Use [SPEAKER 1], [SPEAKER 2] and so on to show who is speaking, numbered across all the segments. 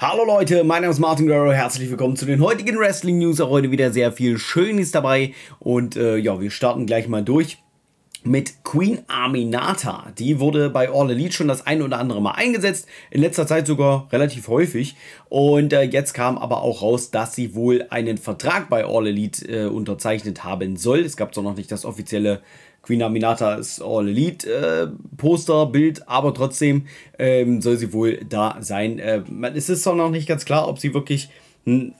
[SPEAKER 1] Hallo Leute, mein Name ist Martin Guerrero, herzlich willkommen zu den heutigen Wrestling News. Auch heute wieder sehr viel Schönes dabei und äh, ja, wir starten gleich mal durch mit Queen Aminata. Die wurde bei All Elite schon das ein oder andere Mal eingesetzt, in letzter Zeit sogar relativ häufig. Und äh, jetzt kam aber auch raus, dass sie wohl einen Vertrag bei All Elite äh, unterzeichnet haben soll. Es gab zwar noch nicht das offizielle Queen Aminata ist All Elite äh, Poster, Bild, aber trotzdem ähm, soll sie wohl da sein. Äh, es ist zwar noch nicht ganz klar, ob sie wirklich ein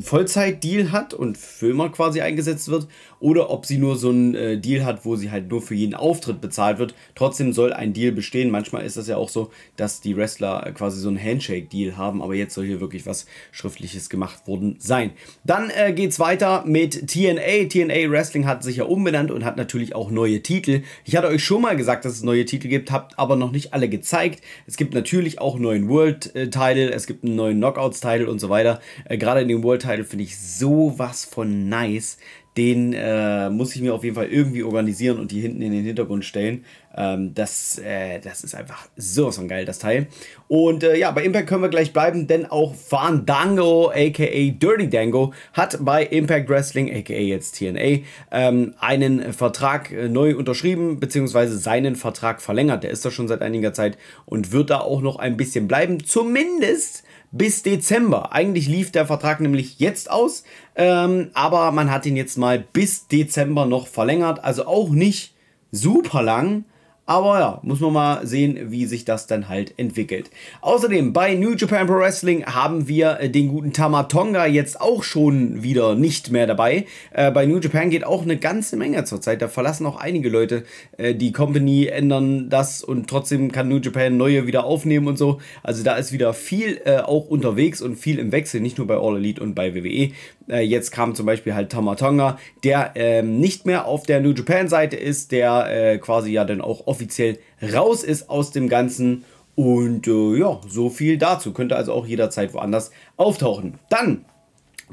[SPEAKER 1] Vollzeit-Deal hat und für immer quasi eingesetzt wird oder ob sie nur so einen äh, Deal hat, wo sie halt nur für jeden Auftritt bezahlt wird. Trotzdem soll ein Deal bestehen. Manchmal ist das ja auch so, dass die Wrestler äh, quasi so einen Handshake-Deal haben, aber jetzt soll hier wirklich was Schriftliches gemacht worden sein. Dann äh, geht's weiter mit TNA. TNA Wrestling hat sich ja umbenannt und hat natürlich auch neue Titel. Ich hatte euch schon mal gesagt, dass es neue Titel gibt, habt aber noch nicht alle gezeigt. Es gibt natürlich auch einen neuen World-Title, äh, es gibt einen neuen Knockouts-Title und so weiter. Äh, gerade in dem World Title finde ich sowas von nice. Den äh, muss ich mir auf jeden Fall irgendwie organisieren und die hinten in den Hintergrund stellen. Ähm, das, äh, das ist einfach sowas von geil, das Teil. Und äh, ja, bei Impact können wir gleich bleiben, denn auch Fandango, aka Dirty Dango, hat bei Impact Wrestling, aka jetzt TNA, ähm, einen Vertrag äh, neu unterschrieben, beziehungsweise seinen Vertrag verlängert. Der ist da schon seit einiger Zeit und wird da auch noch ein bisschen bleiben. Zumindest bis Dezember. Eigentlich lief der Vertrag nämlich jetzt aus, ähm, aber man hat ihn jetzt mal bis Dezember noch verlängert. Also auch nicht super lang, aber ja, muss man mal sehen, wie sich das dann halt entwickelt. Außerdem bei New Japan Pro Wrestling haben wir äh, den guten Tamatonga jetzt auch schon wieder nicht mehr dabei. Äh, bei New Japan geht auch eine ganze Menge zurzeit. Da verlassen auch einige Leute äh, die Company, ändern das und trotzdem kann New Japan neue wieder aufnehmen und so. Also da ist wieder viel äh, auch unterwegs und viel im Wechsel, nicht nur bei All Elite und bei WWE. Äh, jetzt kam zum Beispiel halt Tamatonga, der ähm, nicht mehr auf der New Japan-Seite ist, der äh, quasi ja dann auch offiziell raus ist aus dem Ganzen. Und äh, ja, so viel dazu. Könnte also auch jederzeit woanders auftauchen. Dann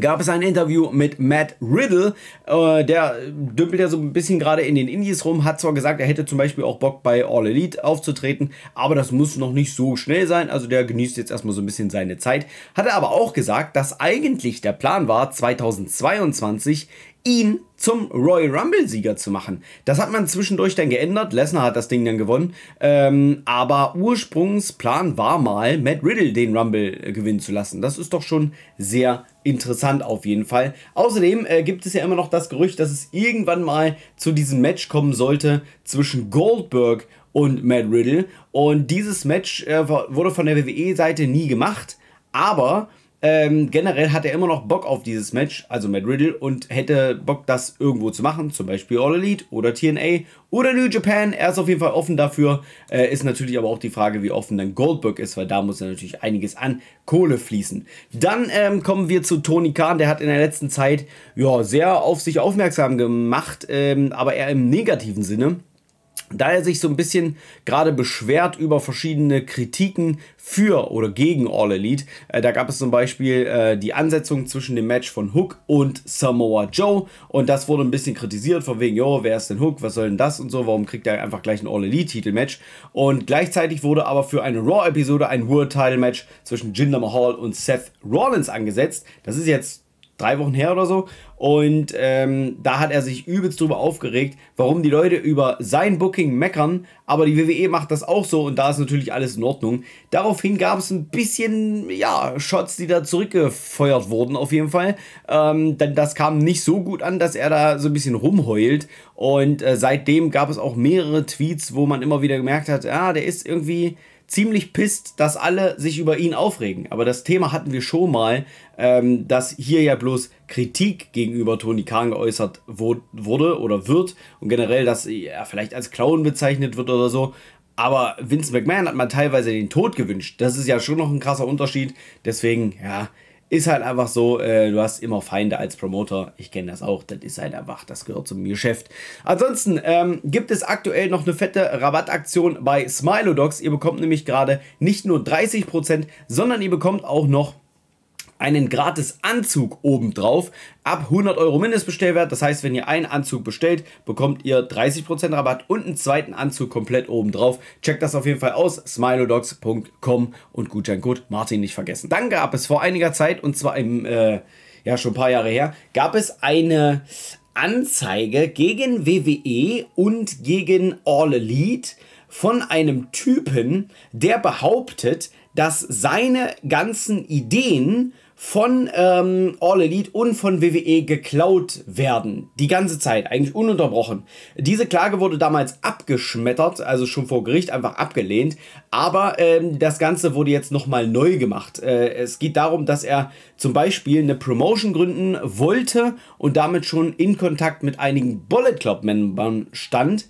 [SPEAKER 1] gab es ein Interview mit Matt Riddle. Äh, der dümpelt ja so ein bisschen gerade in den Indies rum, hat zwar gesagt, er hätte zum Beispiel auch Bock bei All Elite aufzutreten, aber das muss noch nicht so schnell sein. Also der genießt jetzt erstmal so ein bisschen seine Zeit. Hat er aber auch gesagt, dass eigentlich der Plan war, 2022 ihn zum Royal Rumble-Sieger zu machen. Das hat man zwischendurch dann geändert. Lesnar hat das Ding dann gewonnen. Ähm, aber Ursprungsplan war mal, Matt Riddle den Rumble äh, gewinnen zu lassen. Das ist doch schon sehr interessant auf jeden Fall. Außerdem äh, gibt es ja immer noch das Gerücht, dass es irgendwann mal zu diesem Match kommen sollte zwischen Goldberg und Matt Riddle. Und dieses Match äh, wurde von der WWE-Seite nie gemacht. Aber ähm, generell hat er immer noch Bock auf dieses Match, also Matt Riddle, und hätte Bock, das irgendwo zu machen, zum Beispiel All Elite oder TNA oder New Japan. Er ist auf jeden Fall offen dafür. Äh, ist natürlich aber auch die Frage, wie offen dann Goldberg ist, weil da muss ja natürlich einiges an Kohle fließen. Dann ähm, kommen wir zu Tony Khan. Der hat in der letzten Zeit ja, sehr auf sich aufmerksam gemacht, ähm, aber eher im negativen Sinne da er sich so ein bisschen gerade beschwert über verschiedene Kritiken für oder gegen All Elite. Äh, da gab es zum Beispiel äh, die Ansetzung zwischen dem Match von Hook und Samoa Joe und das wurde ein bisschen kritisiert von wegen, jo, wer ist denn Hook, was soll denn das und so, warum kriegt er einfach gleich ein All Elite Titelmatch? Und gleichzeitig wurde aber für eine Raw Episode ein World Title Match zwischen Jinder Mahal und Seth Rollins angesetzt. Das ist jetzt drei Wochen her oder so. Und ähm, da hat er sich übelst drüber aufgeregt, warum die Leute über sein Booking meckern, aber die WWE macht das auch so und da ist natürlich alles in Ordnung. Daraufhin gab es ein bisschen, ja, Shots, die da zurückgefeuert wurden auf jeden Fall. Ähm, denn das kam nicht so gut an, dass er da so ein bisschen rumheult. Und äh, seitdem gab es auch mehrere Tweets, wo man immer wieder gemerkt hat, ja, ah, der ist irgendwie ziemlich pisst, dass alle sich über ihn aufregen. Aber das Thema hatten wir schon mal, ähm, dass hier ja bloß Kritik gegenüber Tony Khan geäußert wo, wurde oder wird und generell, dass er vielleicht als Clown bezeichnet wird oder so. Aber Vince McMahon hat man teilweise den Tod gewünscht. Das ist ja schon noch ein krasser Unterschied. Deswegen, ja, ist halt einfach so, äh, du hast immer Feinde als Promoter. Ich kenne das auch, das ist halt einfach, das gehört zum Geschäft. Ansonsten ähm, gibt es aktuell noch eine fette Rabattaktion bei Smilodogs. Ihr bekommt nämlich gerade nicht nur 30%, sondern ihr bekommt auch noch einen gratis Anzug obendrauf ab 100 Euro Mindestbestellwert. Das heißt, wenn ihr einen Anzug bestellt, bekommt ihr 30% Rabatt und einen zweiten Anzug komplett obendrauf. Checkt das auf jeden Fall aus, smilodogs.com und Gutscheincode Martin nicht vergessen. Dann gab es vor einiger Zeit, und zwar im, äh, ja schon ein paar Jahre her, gab es eine Anzeige gegen WWE und gegen All Elite von einem Typen, der behauptet, dass seine ganzen Ideen von ähm, All Elite und von WWE geklaut werden. Die ganze Zeit, eigentlich ununterbrochen. Diese Klage wurde damals abgeschmettert, also schon vor Gericht einfach abgelehnt. Aber ähm, das Ganze wurde jetzt nochmal neu gemacht. Äh, es geht darum, dass er zum Beispiel eine Promotion gründen wollte und damit schon in Kontakt mit einigen Bullet Club-Membern stand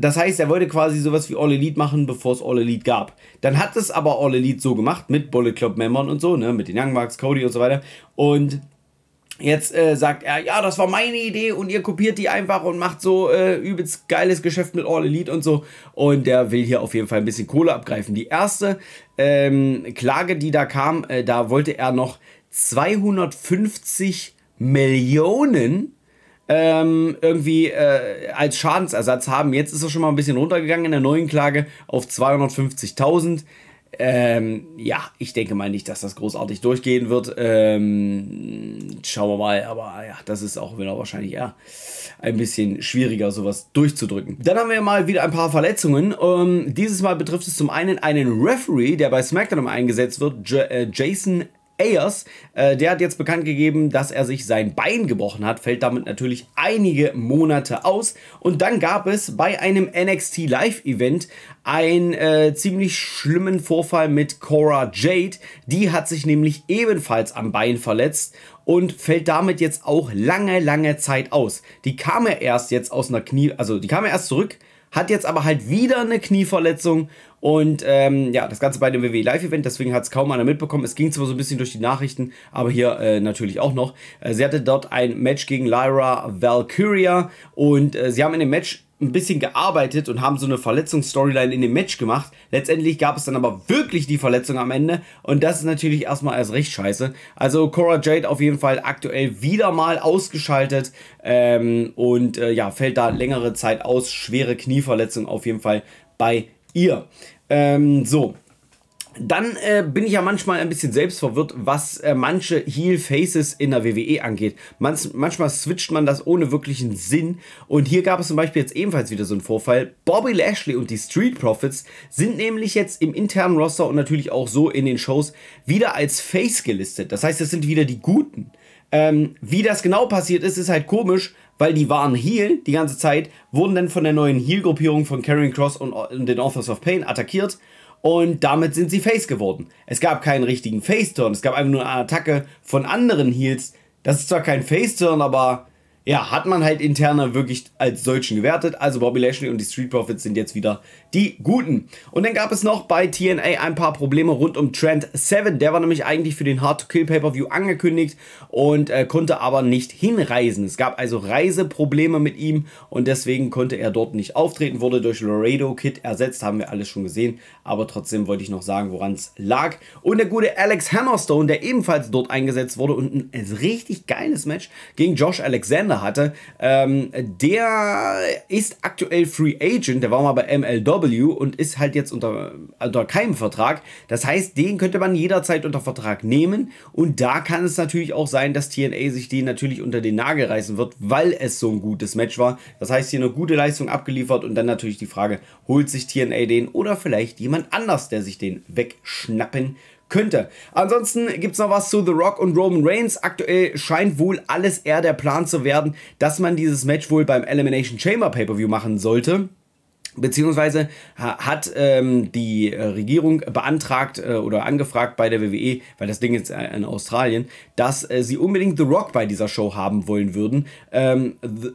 [SPEAKER 1] das heißt, er wollte quasi sowas wie All Elite machen, bevor es All Elite gab. Dann hat es aber All Elite so gemacht, mit Bullet Club-Membern und so, ne, mit den Young Bucks, Cody und so weiter. Und jetzt äh, sagt er, ja, das war meine Idee und ihr kopiert die einfach und macht so äh, übelst geiles Geschäft mit All Elite und so. Und der will hier auf jeden Fall ein bisschen Kohle abgreifen. Die erste ähm, Klage, die da kam, äh, da wollte er noch 250 Millionen ähm, irgendwie äh, als Schadensersatz haben. Jetzt ist er schon mal ein bisschen runtergegangen in der neuen Klage auf 250.000. Ähm, ja, ich denke mal nicht, dass das großartig durchgehen wird. Ähm, schauen wir mal, aber ja, das ist auch wieder wahrscheinlich eher ein bisschen schwieriger, sowas durchzudrücken. Dann haben wir mal wieder ein paar Verletzungen. Ähm, dieses Mal betrifft es zum einen einen Referee, der bei SmackDown eingesetzt wird, J äh, Jason Ayers. Äh, der hat jetzt bekannt gegeben, dass er sich sein Bein gebrochen hat, fällt damit natürlich einige Monate aus. Und dann gab es bei einem NXT Live-Event einen äh, ziemlich schlimmen Vorfall mit Cora Jade. Die hat sich nämlich ebenfalls am Bein verletzt und fällt damit jetzt auch lange, lange Zeit aus. Die kam ja erst jetzt aus einer Knie, also die kam ja erst zurück hat jetzt aber halt wieder eine Knieverletzung und ähm, ja, das Ganze bei dem WWE Live Event, deswegen hat es kaum einer mitbekommen. Es ging zwar so ein bisschen durch die Nachrichten, aber hier äh, natürlich auch noch. Äh, sie hatte dort ein Match gegen Lyra Valkyria und äh, sie haben in dem Match ein bisschen gearbeitet und haben so eine Verletzungsstoryline in dem Match gemacht. Letztendlich gab es dann aber wirklich die Verletzung am Ende und das ist natürlich erstmal erst recht scheiße. Also Cora Jade auf jeden Fall aktuell wieder mal ausgeschaltet ähm, und äh, ja, fällt da längere Zeit aus. Schwere Knieverletzung auf jeden Fall bei ihr. Ähm, so, dann äh, bin ich ja manchmal ein bisschen selbst verwirrt, was äh, manche Heel Faces in der WWE angeht. Manch, manchmal switcht man das ohne wirklichen Sinn. Und hier gab es zum Beispiel jetzt ebenfalls wieder so einen Vorfall. Bobby Lashley und die Street Profits sind nämlich jetzt im internen Roster und natürlich auch so in den Shows wieder als Face gelistet. Das heißt, es sind wieder die Guten. Ähm, wie das genau passiert ist, ist halt komisch, weil die waren Heel die ganze Zeit, wurden dann von der neuen heel gruppierung von Karen Cross und, äh, und den Authors of Pain attackiert und damit sind sie Face geworden. Es gab keinen richtigen Face-Turn, es gab einfach nur eine Attacke von anderen Heels. Das ist zwar kein Face-Turn, aber ja, hat man halt interner wirklich als solchen gewertet. Also Bobby Lashley und die Street Profits sind jetzt wieder die Guten. Und dann gab es noch bei TNA ein paar Probleme rund um Trent Seven. Der war nämlich eigentlich für den Hard-to-Kill Pay-Per-View angekündigt und äh, konnte aber nicht hinreisen. Es gab also Reiseprobleme mit ihm und deswegen konnte er dort nicht auftreten, wurde durch Laredo Kid ersetzt, haben wir alles schon gesehen. Aber trotzdem wollte ich noch sagen, woran es lag. Und der gute Alex Hammerstone, der ebenfalls dort eingesetzt wurde und ein äh, richtig geiles Match gegen Josh Alexander hatte, ähm, der ist aktuell Free Agent, der war mal bei MLW AEW und ist halt jetzt unter, unter keinem Vertrag. Das heißt, den könnte man jederzeit unter Vertrag nehmen. Und da kann es natürlich auch sein, dass TNA sich den natürlich unter den Nagel reißen wird, weil es so ein gutes Match war. Das heißt, hier eine gute Leistung abgeliefert und dann natürlich die Frage, holt sich TNA den oder vielleicht jemand anders, der sich den wegschnappen könnte. Ansonsten gibt es noch was zu The Rock und Roman Reigns. Aktuell scheint wohl alles eher der Plan zu werden, dass man dieses Match wohl beim Elimination Chamber Pay-Per-View machen sollte. Beziehungsweise hat ähm, die äh, Regierung beantragt äh, oder angefragt bei der WWE, weil das Ding ist äh, in Australien, dass äh, sie unbedingt The Rock bei dieser Show haben wollen würden. Ähm,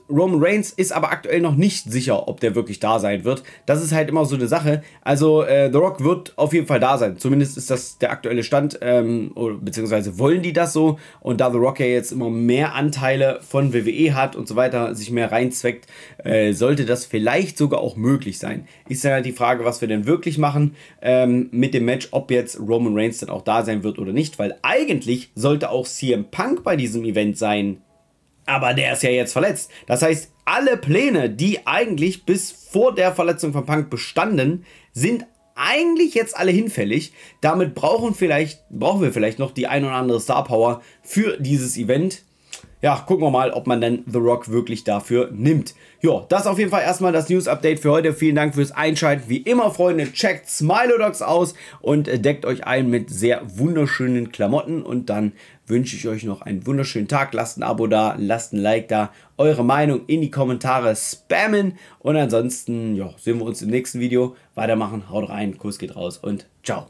[SPEAKER 1] Roman Reigns ist aber aktuell noch nicht sicher, ob der wirklich da sein wird. Das ist halt immer so eine Sache. Also äh, The Rock wird auf jeden Fall da sein. Zumindest ist das der aktuelle Stand, ähm, oder, beziehungsweise wollen die das so. Und da The Rock ja jetzt immer mehr Anteile von WWE hat und so weiter, sich mehr reinzweckt, äh, sollte das vielleicht sogar auch möglich möglich sein. Ist dann halt die Frage, was wir denn wirklich machen ähm, mit dem Match, ob jetzt Roman Reigns dann auch da sein wird oder nicht, weil eigentlich sollte auch CM Punk bei diesem Event sein. Aber der ist ja jetzt verletzt. Das heißt, alle Pläne, die eigentlich bis vor der Verletzung von Punk bestanden, sind eigentlich jetzt alle hinfällig. Damit brauchen, vielleicht, brauchen wir vielleicht noch die ein oder andere Star Power für dieses Event ja, gucken wir mal, ob man denn The Rock wirklich dafür nimmt. Ja, das auf jeden Fall erstmal das News-Update für heute. Vielen Dank fürs Einschalten. Wie immer, Freunde, checkt Smilodogs aus und äh, deckt euch ein mit sehr wunderschönen Klamotten. Und dann wünsche ich euch noch einen wunderschönen Tag. Lasst ein Abo da, lasst ein Like da, eure Meinung in die Kommentare spammen. Und ansonsten, ja, sehen wir uns im nächsten Video. Weitermachen, haut rein, Kuss geht raus und ciao.